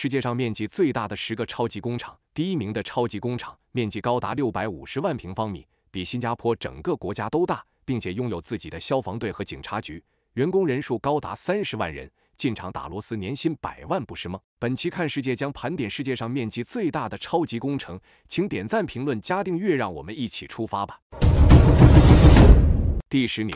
世界上面积最大的十个超级工厂，第一名的超级工厂面积高达六百五十万平方米，比新加坡整个国家都大，并且拥有自己的消防队和警察局，员工人数高达三十万人，进厂打螺丝年薪百万，不是梦。本期看世界将盘点世界上面积最大的超级工程，请点赞、评论、加订阅，让我们一起出发吧。第十名，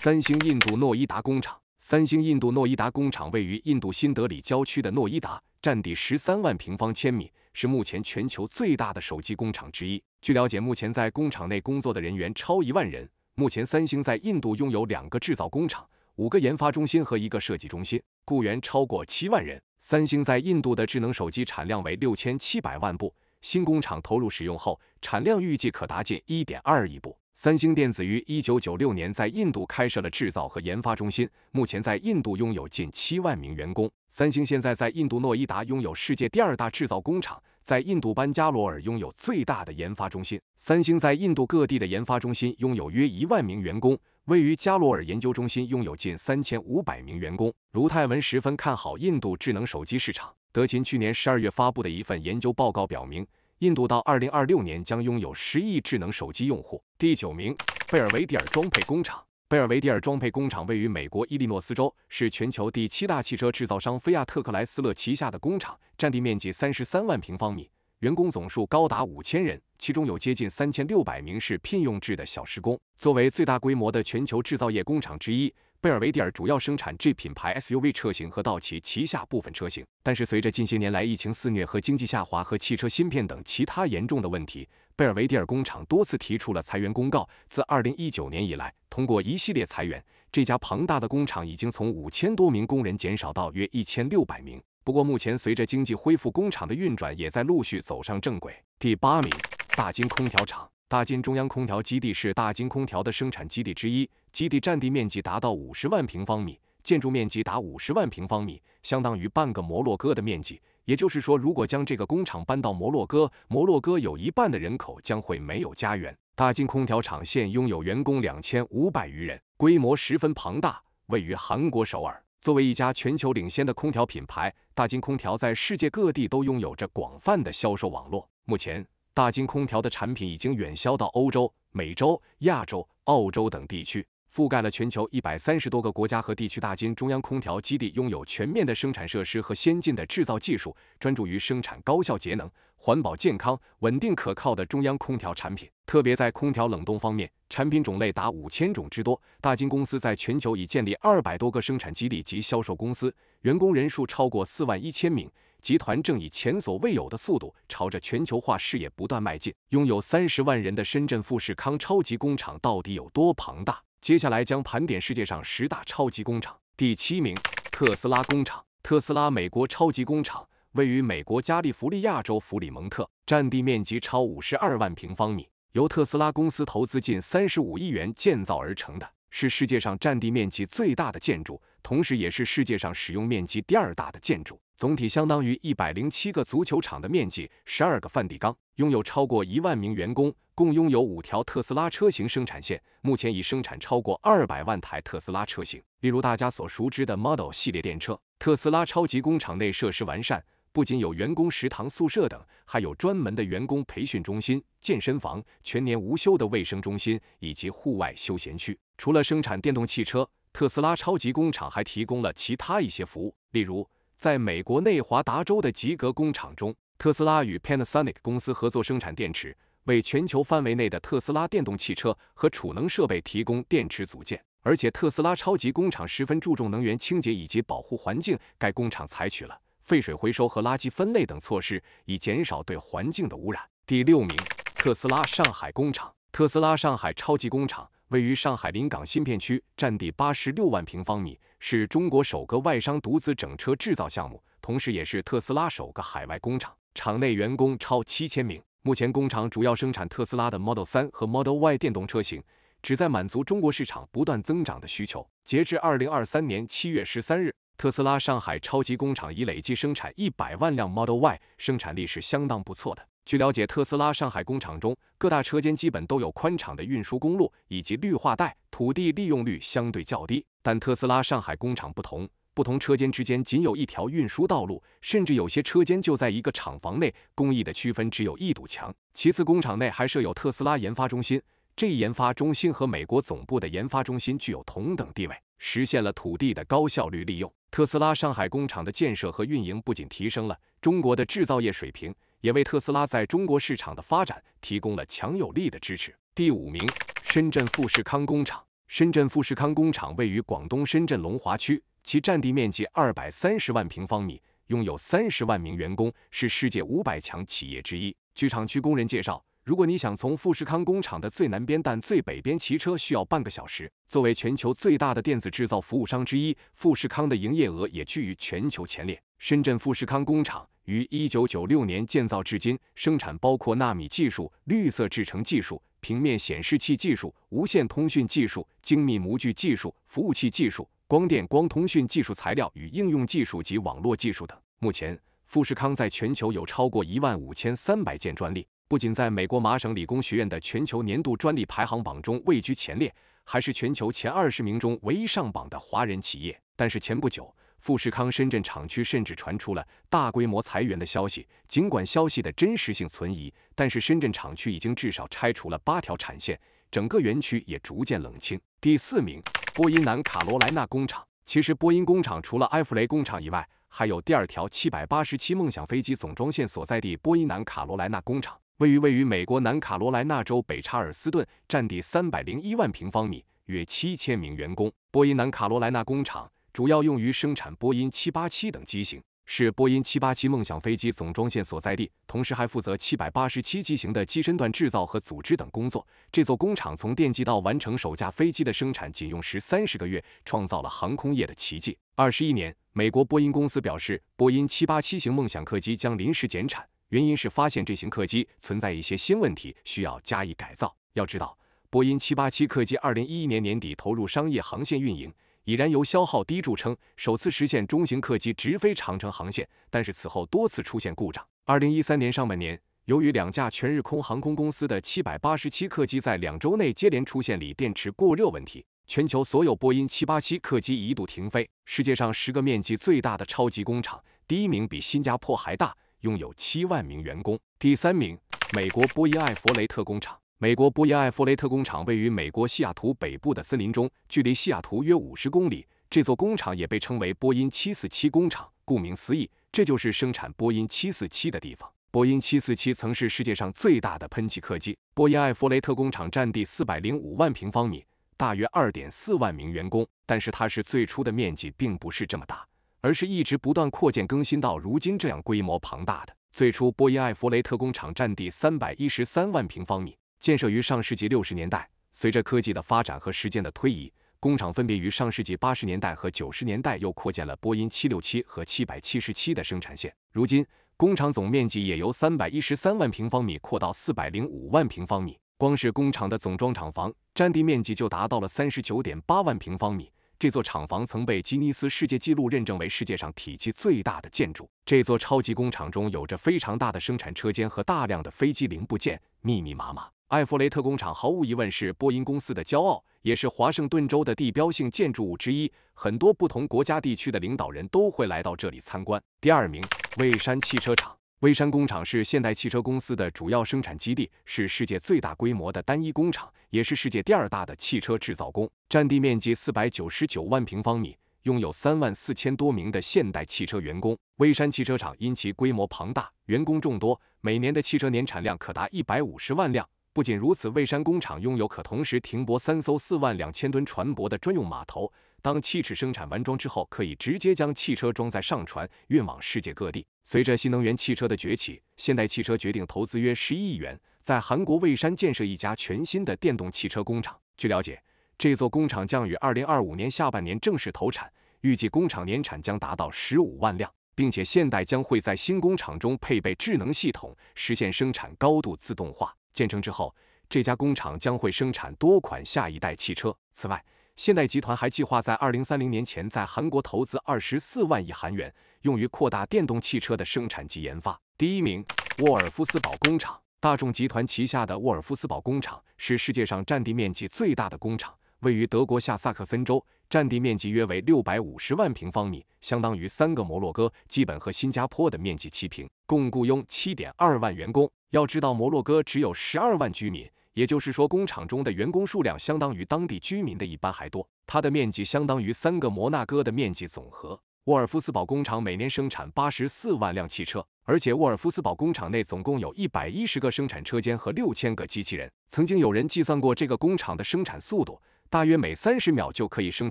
三星印度诺伊达工厂。三星印度诺伊达工厂位于印度新德里郊区的诺伊达。占地十三万平方千米，是目前全球最大的手机工厂之一。据了解，目前在工厂内工作的人员超一万人。目前，三星在印度拥有两个制造工厂、五个研发中心和一个设计中心，雇员超过七万人。三星在印度的智能手机产量为六千七百万部，新工厂投入使用后，产量预计可达近一点二亿部。三星电子于1996年在印度开设了制造和研发中心，目前在印度拥有近7万名员工。三星现在在印度诺伊达拥有世界第二大制造工厂，在印度班加罗尔拥有最大的研发中心。三星在印度各地的研发中心拥有约1万名员工，位于加罗尔研究中心拥有近3500名员工。卢泰文十分看好印度智能手机市场。德勤去年12月发布的一份研究报告表明。印度到二零二六年将拥有十亿智能手机用户。第九名，贝尔维蒂尔装配工厂。贝尔维蒂尔装配工厂位于美国伊利诺斯州，是全球第七大汽车制造商菲亚特克莱斯勒旗下的工厂，占地面积三十三万平方米，员工总数高达五千人，其中有接近三千六百名是聘用制的小时工。作为最大规模的全球制造业工厂之一。贝尔维蒂尔主要生产 G 品牌 SUV 车型和道奇旗下部分车型，但是随着近些年来疫情肆虐和经济下滑和汽车芯片等其他严重的问题，贝尔维蒂尔工厂多次提出了裁员公告。自二零一九年以来，通过一系列裁员，这家庞大的工厂已经从五千多名工人减少到约一千六百名。不过目前，随着经济恢复，工厂的运转也在陆续走上正轨。第八名，大金空调厂。大金中央空调基地是大金空调的生产基地之一。基地占地面积达到五十万平方米，建筑面积达五十万平方米，相当于半个摩洛哥的面积。也就是说，如果将这个工厂搬到摩洛哥，摩洛哥有一半的人口将会没有家园。大金空调厂现拥有员工两千五百余人，规模十分庞大，位于韩国首尔。作为一家全球领先的空调品牌，大金空调在世界各地都拥有着广泛的销售网络。目前，大金空调的产品已经远销到欧洲、美洲、亚洲、澳洲等地区。覆盖了全球一百三十多个国家和地区。大金中央空调基地拥有全面的生产设施和先进的制造技术，专注于生产高效节能、环保健康、稳定可靠的中央空调产品。特别在空调冷冻方面，产品种类达五千种之多。大金公司在全球已建立二百多个生产基地及销售公司，员工人数超过四万一千名。集团正以前所未有的速度朝着全球化事业不断迈进。拥有三十万人的深圳富士康超级工厂到底有多庞大？接下来将盘点世界上十大超级工厂。第七名，特斯拉工厂。特斯拉美国超级工厂位于美国加利福利亚州弗里蒙特，占地面积超五十二万平方米，由特斯拉公司投资近三十五亿元建造而成的，是世界上占地面积最大的建筑，同时也是世界上使用面积第二大的建筑，总体相当于一百零七个足球场的面积，十二个梵蒂冈，拥有超过一万名员工。共拥有五条特斯拉车型生产线，目前已生产超过二百万台特斯拉车型。例如大家所熟知的 Model 系列电车。特斯拉超级工厂内设施完善，不仅有员工食堂、宿舍等，还有专门的员工培训中心、健身房、全年无休的卫生中心以及户外休闲区。除了生产电动汽车，特斯拉超级工厂还提供了其他一些服务。例如，在美国内华达州的吉格工厂中，特斯拉与 Panasonic 公司合作生产电池。为全球范围内的特斯拉电动汽车和储能设备提供电池组件，而且特斯拉超级工厂十分注重能源清洁以及保护环境。该工厂采取了废水回收和垃圾分类等措施，以减少对环境的污染。第六名，特斯拉上海工厂。特斯拉上海超级工厂位于上海临港新片区，占地八十六万平方米，是中国首个外商独资整车制造项目，同时也是特斯拉首个海外工厂。厂内员工超七千名。目前，工厂主要生产特斯拉的 Model 3和 Model Y 电动车型，旨在满足中国市场不断增长的需求。截至二零二三年七月十三日，特斯拉上海超级工厂已累计生产一百万辆 Model Y，生产力是相当不错的。据了解，特斯拉上海工厂中各大车间基本都有宽敞的运输公路以及绿化带，土地利用率相对较低。但特斯拉上海工厂不同。不同车间之间仅有一条运输道路，甚至有些车间就在一个厂房内，工艺的区分只有一堵墙。其次，工厂内还设有特斯拉研发中心，这一研发中心和美国总部的研发中心具有同等地位，实现了土地的高效率利用。特斯拉上海工厂的建设和运营不仅提升了中国的制造业水平，也为特斯拉在中国市场的发展提供了强有力的支持。第五名，深圳富士康工厂。深圳富士康工厂位于广东深圳龙华区。其占地面积二百三十万平方米，拥有三十万名员工，是世界五百强企业之一。据厂区工人介绍，如果你想从富士康工厂的最南边但最北边骑车，需要半个小时。作为全球最大的电子制造服务商之一，富士康的营业额也居于全球前列。深圳富士康工厂于一九九六年建造至今，生产包括纳米技术、绿色制成技术、平面显示器技术、无线通讯技术、精密模具技术、服务器技术。光电、光通讯技术材料与应用技术及网络技术等。目前，富士康在全球有超过一万五千三百件专利，不仅在美国麻省理工学院的全球年度专利排行榜中位居前列，还是全球前二十名中唯一上榜的华人企业。但是，前不久，富士康深圳厂区甚至传出了大规模裁员的消息。尽管消息的真实性存疑，但是深圳厂区已经至少拆除了八条产线。整个园区也逐渐冷清。第四名，波音南卡罗莱纳工厂。其实，波音工厂除了埃弗雷工厂以外，还有第二条787梦想飞机总装线所在地波音南卡罗莱纳工厂，位于位于美国南卡罗莱纳州北查尔斯顿，占地三百零一万平方米，约七千名员工。波音南卡罗莱纳工厂主要用于生产波音787等机型。是波音七八七梦想飞机总装线所在地，同时还负责七百八十七机型的机身段制造和组织等工作。这座工厂从奠基到完成首架飞机的生产，仅用时三十个月，创造了航空业的奇迹。二十一年，美国波音公司表示，波音七八七型梦想客机将临时减产，原因是发现这型客机存在一些新问题，需要加以改造。要知道，波音七八七客机二零一一年年底投入商业航线运营。已燃油消耗低著称，首次实现中型客机直飞长城航线，但是此后多次出现故障。二零一三年上半年，由于两架全日空航空公司的七百八十七客机在两周内接连出现锂电池过热问题，全球所有波音七八七客机一度停飞。世界上十个面积最大的超级工厂，第一名比新加坡还大，拥有七万名员工。第三名，美国波音艾弗雷特工厂。美国波音艾弗雷特工厂位于美国西雅图北部的森林中，距离西雅图约五十公里。这座工厂也被称为波音747工厂，顾名思义，这就是生产波音747的地方。波音747曾是世界上最大的喷气客机。波音艾弗雷特工厂占地四百零五万平方米，大约二点四万名员工。但是它是最初的面积并不是这么大，而是一直不断扩建更新到如今这样规模庞大的。最初波音艾弗雷特工厂占地三百一十三万平方米。建设于上世纪六十年代，随着科技的发展和时间的推移，工厂分别于上世纪八十年代和九十年代又扩建了波音767和777的生产线。如今，工厂总面积也由313万平方米扩到405万平方米，光是工厂的总装厂房占地面积就达到了39.8万平方米。这座厂房曾被吉尼斯世界纪录认证为世界上体积最大的建筑。这座超级工厂中有着非常大的生产车间和大量的飞机零部件，密密麻麻。艾弗雷特工厂毫无疑问是波音公司的骄傲，也是华盛顿州的地标性建筑物之一。很多不同国家地区的领导人都会来到这里参观。第二名，蔚山汽车厂。蔚山工厂是现代汽车公司的主要生产基地，是世界最大规模的单一工厂，也是世界第二大的汽车制造工，占地面积四百九十九万平方米，拥有三万四千多名的现代汽车员工。蔚山汽车厂因其规模庞大、员工众多，每年的汽车年产量可达一百五十万辆。不仅如此，蔚山工厂拥有可同时停泊三艘四万两千吨船舶的专用码头。当汽车生产完装之后，可以直接将汽车装载上船，运往世界各地。随着新能源汽车的崛起，现代汽车决定投资约十亿元，在韩国蔚山建设一家全新的电动汽车工厂。据了解，这座工厂将于二零二五年下半年正式投产，预计工厂年产将达到十五万辆，并且现代将会在新工厂中配备智能系统，实现生产高度自动化。建成之后，这家工厂将会生产多款下一代汽车。此外，现代集团还计划在二零三零年前在韩国投资二十四万亿韩元，用于扩大电动汽车的生产及研发。第一名，沃尔夫斯堡工厂。大众集团旗下的沃尔夫斯堡工厂是世界上占地面积最大的工厂，位于德国下萨克森州。占地面积约为六百五十万平方米，相当于三个摩洛哥，基本和新加坡的面积齐平，共雇佣七点二万员工。要知道，摩洛哥只有十二万居民，也就是说，工厂中的员工数量相当于当地居民的一半还多。它的面积相当于三个摩纳哥的面积总和。沃尔夫斯堡工厂每年生产八十四万辆汽车，而且沃尔夫斯堡工厂内总共有一百一十个生产车间和六千个机器人。曾经有人计算过这个工厂的生产速度。大约每三十秒就可以生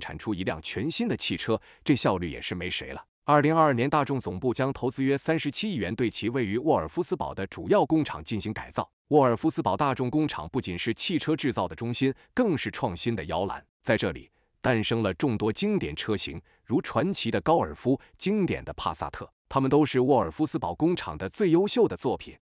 产出一辆全新的汽车，这效率也是没谁了。二零二二年，大众总部将投资约三十七亿元，对其位于沃尔夫斯堡的主要工厂进行改造。沃尔夫斯堡大众工厂不仅是汽车制造的中心，更是创新的摇篮，在这里诞生了众多经典车型，如传奇的高尔夫、经典的帕萨特，它们都是沃尔夫斯堡工厂的最优秀的作品。